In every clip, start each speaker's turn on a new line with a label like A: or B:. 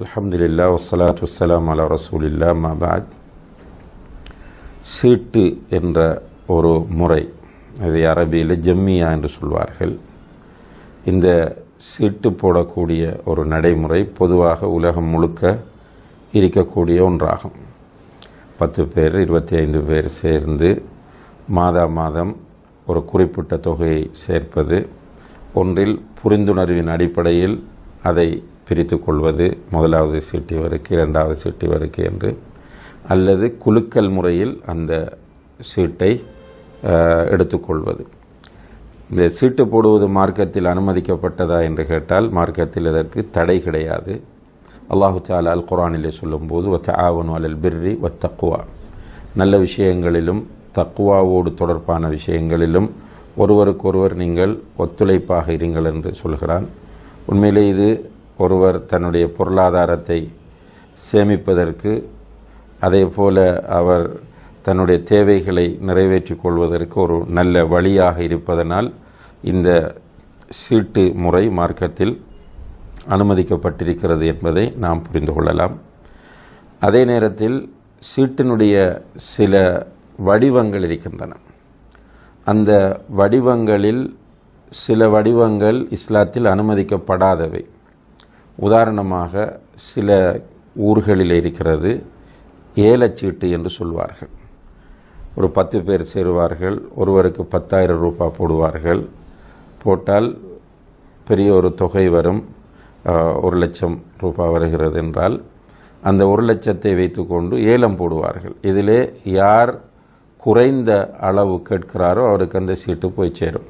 A: அலமதுல்லா வசலாத் வசலாம் அலா ரசூலில்லா மபாத் சீட்டு என்ற ஒரு முறை இதை அரபியில் ஜம்மியா என்று சொல்வார்கள் இந்த சீட்டு போடக்கூடிய ஒரு நடைமுறை பொதுவாக உலகம் முழுக்க இருக்கக்கூடிய ஒன்றாகும் பத்து பேர் இருபத்தி ஐந்து பேர் சேர்ந்து மாதா மாதம் ஒரு குறிப்பிட்ட தொகையை சேர்ப்பது ஒன்றில் புரிந்துணர்வின் அடிப்படையில் அதை பிரித்து கொள்வது முதலாவது சிட்டிவருக்கு இரண்டாவது சிட்டிவருக்கு என்று அல்லது குழுக்கள் முறையில் அந்த சீட்டை எடுத்துக்கொள்வது இந்த சீட்டு போடுவது மார்க்கத்தில் அனுமதிக்கப்பட்டதா என்று கேட்டால் மார்க்கத்தில் இதற்கு தடை கிடையாது அல்லாஹு தாலா அல் குரானிலே சொல்லும்போது ஒத்த ஆவன் அலல் பிர்ரி ஒத்தக்குவா நல்ல விஷயங்களிலும் தக்குவாவோடு தொடர்பான விஷயங்களிலும் ஒருவருக்கொருவர் நீங்கள் ஒத்துழைப்பாக இருங்கள் என்று சொல்கிறான் உண்மையிலே இது ஒருவர் தன்னுடைய பொருளாதாரத்தை சேமிப்பதற்கு அதே போல அவர் தன்னுடைய தேவைகளை நிறைவேற்றி கொள்வதற்கு ஒரு நல்ல வழியாக இருப்பதனால் இந்த சீட்டு முறை மார்க்கத்தில் அனுமதிக்கப்பட்டிருக்கிறது என்பதை நாம் புரிந்து கொள்ளலாம் அதே நேரத்தில் சீட்டினுடைய சில வடிவங்கள் இருக்கின்றன அந்த வடிவங்களில் சில வடிவங்கள் இஸ்லாத்தில் அனுமதிக்கப்படாதவை உதாரணமாக சில ஊர்களில் இருக்கிறது ஏலச்சீட்டு என்று சொல்வார்கள் ஒரு பத்து பேர் சேருவார்கள் ஒருவருக்கு பத்தாயிரம் ரூபாய் போடுவார்கள் போட்டால் பெரிய ஒரு தொகை வரும் ஒரு லட்சம் ரூபாய் வருகிறது என்றால் அந்த ஒரு லட்சத்தை வைத்துக்கொண்டு ஏலம் போடுவார்கள் இதிலே யார் குறைந்த அளவு கேட்கிறாரோ அவருக்கு அந்த சீட்டு போய் சேரும்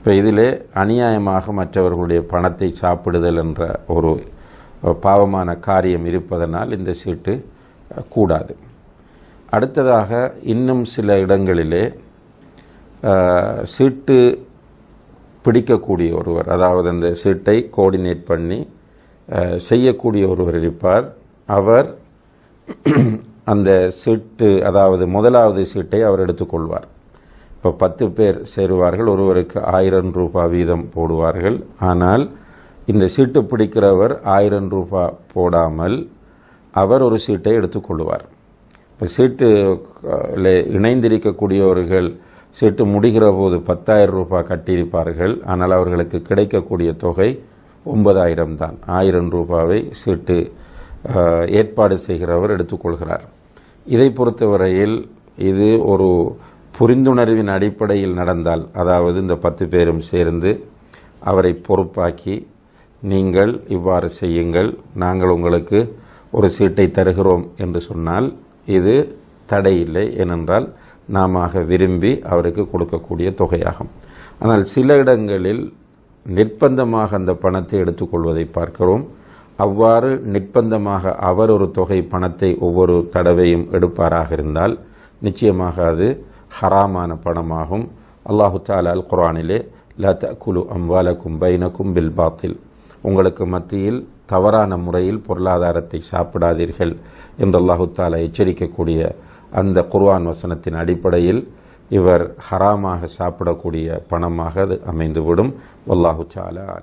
A: இப்போ இதிலே அநியாயமாக மற்றவர்களுடைய பணத்தை சாப்பிடுதல் என்ற ஒரு பாவமான காரியம் இருப்பதனால் இந்த சீட்டு கூடாது அடுத்ததாக இன்னும் சில இடங்களிலே சீட்டு பிடிக்கக்கூடிய ஒருவர் அதாவது அந்த சீட்டை கோஆர்டினேட் பண்ணி செய்யக்கூடிய ஒருவர் இருப்பார் அவர் அந்த சீட்டு அதாவது முதலாவது சீட்டை அவர் எடுத்துக்கொள்வார் இப்போ பத்து பேர் சேருவார்கள் ஒருவருக்கு ஆயிரம் ரூபா வீதம் போடுவார்கள் ஆனால் இந்த சீட்டு பிடிக்கிறவர் ஆயிரம் ரூபா போடாமல் அவர் ஒரு சீட்டை எடுத்துக்கொள்வார் இப்போ சீட்டுல இணைந்திருக்கக்கூடியவர்கள் சீட்டு முடிகிற போது பத்தாயிரம் ரூபாய் கட்டியிருப்பார்கள் ஆனால் அவர்களுக்கு கிடைக்கக்கூடிய தொகை ஒன்பதாயிரம் தான் ஆயிரம் ரூபாவை சீட்டு ஏற்பாடு செய்கிறவர் எடுத்துக்கொள்கிறார் இதை பொறுத்தவரையில் இது ஒரு புரிந்துணர்வின் அடிப்படையில் நடந்தால் அதாவது இந்த பத்து பேரும் சேர்ந்து அவரை பொறுப்பாக்கி நீங்கள் இவ்வாறு செய்யுங்கள் நாங்கள் உங்களுக்கு ஒரு சீட்டை தருகிறோம் என்று சொன்னால் இது தடையில்லை ஏனென்றால் நாம விரும்பி அவருக்கு கொடுக்கக்கூடிய தொகையாகும் ஆனால் சில இடங்களில் நிர்பந்தமாக அந்த பணத்தை எடுத்துக்கொள்வதை பார்க்கிறோம் அவ்வாறு நிர்பந்தமாக அவர் ஒரு தொகை பணத்தை ஒவ்வொரு தடவையும் எடுப்பாராக இருந்தால் நிச்சயமாக அது ஹராமான பணமாகும் அல்லாஹு தாலா அல் குரானிலே லா குலு அம்வாலக்கும் பைனக்கும் பில் பாத்தில் உங்களுக்கு மத்தியில் தவறான முறையில் பொருளாதாரத்தை சாப்பிடாதீர்கள் என்று அல்லாஹு தாலா எச்சரிக்கக்கூடிய அந்த குர்வான் வசனத்தின் அடிப்படையில் இவர் ஹராமாக சாப்பிடக்கூடிய பணமாக அது அமைந்துவிடும் அல்லாஹு சாலா